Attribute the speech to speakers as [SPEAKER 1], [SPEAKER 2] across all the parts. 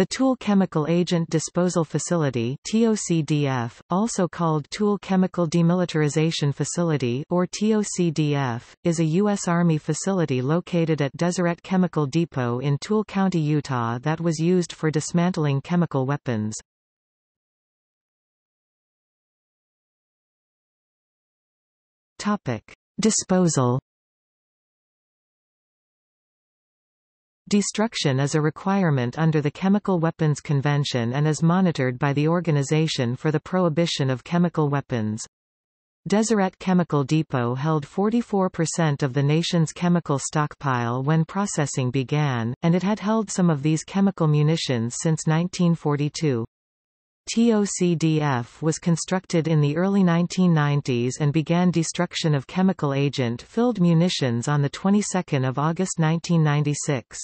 [SPEAKER 1] The Tool Chemical Agent Disposal Facility TOCDF, also called Tool Chemical Demilitarization Facility or TOCDF, is a U.S. Army facility located at Deseret Chemical Depot in Tool County, Utah
[SPEAKER 2] that was used for dismantling chemical weapons. Topic. Disposal Destruction is a requirement
[SPEAKER 1] under the Chemical Weapons Convention and is monitored by the Organization for the Prohibition of Chemical Weapons. Deseret Chemical Depot held 44% of the nation's chemical stockpile when processing began, and it had held some of these chemical munitions since 1942. TOCDF was constructed in the early 1990s and began destruction of chemical agent-filled munitions on the of August 1996.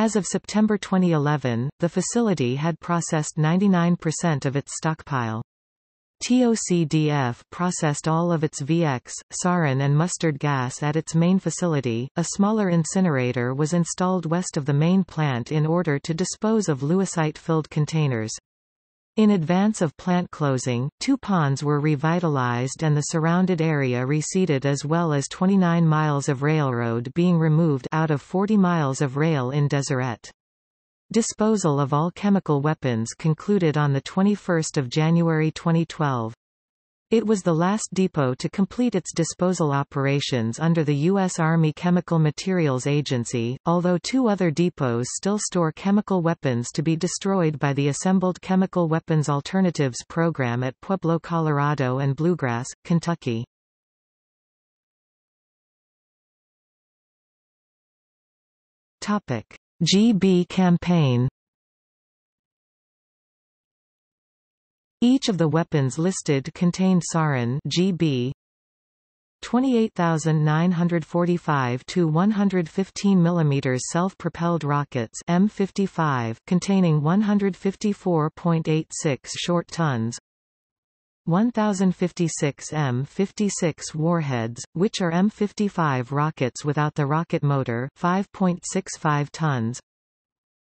[SPEAKER 1] As of September 2011, the facility had processed 99% of its stockpile. TOCDF processed all of its VX, sarin and mustard gas at its main facility. A smaller incinerator was installed west of the main plant in order to dispose of lewisite-filled containers. In advance of plant closing, two ponds were revitalized and the surrounded area reseeded as well as 29 miles of railroad being removed out of 40 miles of rail in Deseret. Disposal of all chemical weapons concluded on 21 January 2012. It was the last depot to complete its disposal operations under the U.S. Army Chemical Materials Agency, although two other depots still store chemical weapons to be destroyed by the assembled Chemical Weapons Alternatives Program at
[SPEAKER 2] Pueblo, Colorado and Bluegrass, Kentucky. GB campaign Each of the weapons listed contained sarin GB 28,945
[SPEAKER 1] to 115 mm self-propelled rockets M55 containing 154.86 short tons 1056 M56 warheads, which are M55 rockets without the rocket motor 5.65 tons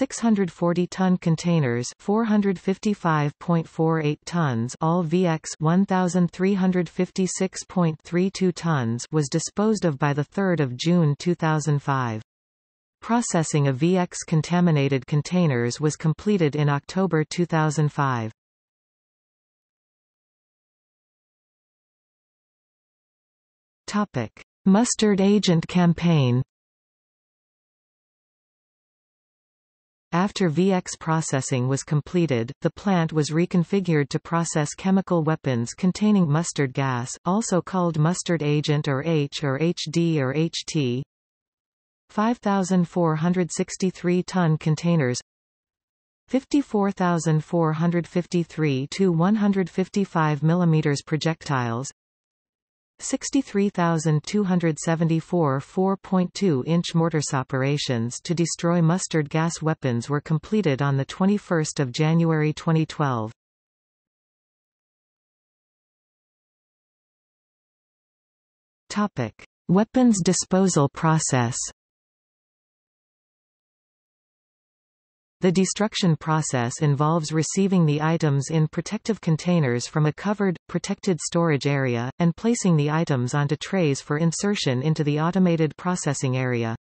[SPEAKER 1] 640-ton containers 455.48 tons all VX 1356.32 tons was disposed of by the 3rd of June 2005. Processing of VX-contaminated containers was completed
[SPEAKER 2] in October 2005. Topic: Mustard Agent Campaign After VX processing
[SPEAKER 1] was completed, the plant was reconfigured to process chemical weapons containing mustard gas, also called mustard agent or H or HD or HT. 5,463 ton containers 54,453 to 155 mm projectiles 63,274 4.2-inch mortars operations to destroy mustard gas weapons were completed on the 21st
[SPEAKER 2] of January 2012. Topic: Weapons disposal process. The destruction process
[SPEAKER 1] involves receiving the items in protective containers from a covered, protected storage area, and placing the items onto trays for insertion into the automated processing area.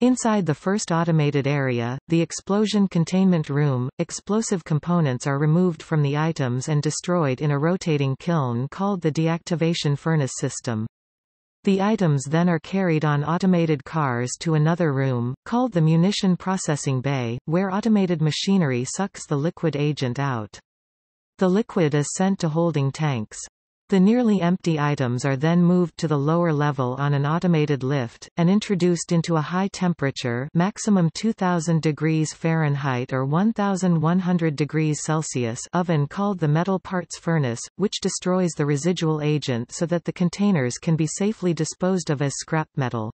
[SPEAKER 1] Inside the first automated area, the explosion containment room, explosive components are removed from the items and destroyed in a rotating kiln called the deactivation furnace system. The items then are carried on automated cars to another room, called the munition processing bay, where automated machinery sucks the liquid agent out. The liquid is sent to holding tanks. The nearly empty items are then moved to the lower level on an automated lift, and introduced into a high temperature maximum 2000 degrees Fahrenheit or 1100 degrees Celsius oven called the metal parts furnace, which destroys the residual agent so that the containers can be safely disposed of as scrap metal.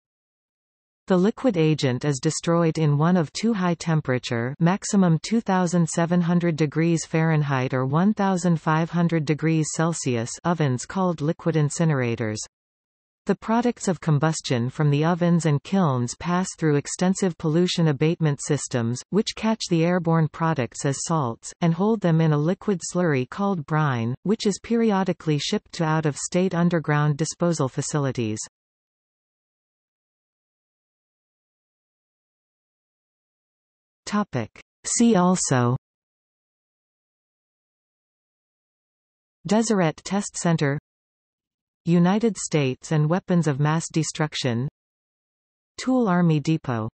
[SPEAKER 1] The liquid agent is destroyed in one of two high temperature maximum 2700 degrees Fahrenheit or 1500 degrees Celsius ovens called liquid incinerators. The products of combustion from the ovens and kilns pass through extensive pollution abatement systems, which catch the airborne products as salts, and hold them in a liquid slurry called brine, which is periodically shipped
[SPEAKER 2] to out-of-state underground disposal facilities. Topic. See also Deseret Test Center United States and Weapons of Mass Destruction Tool Army Depot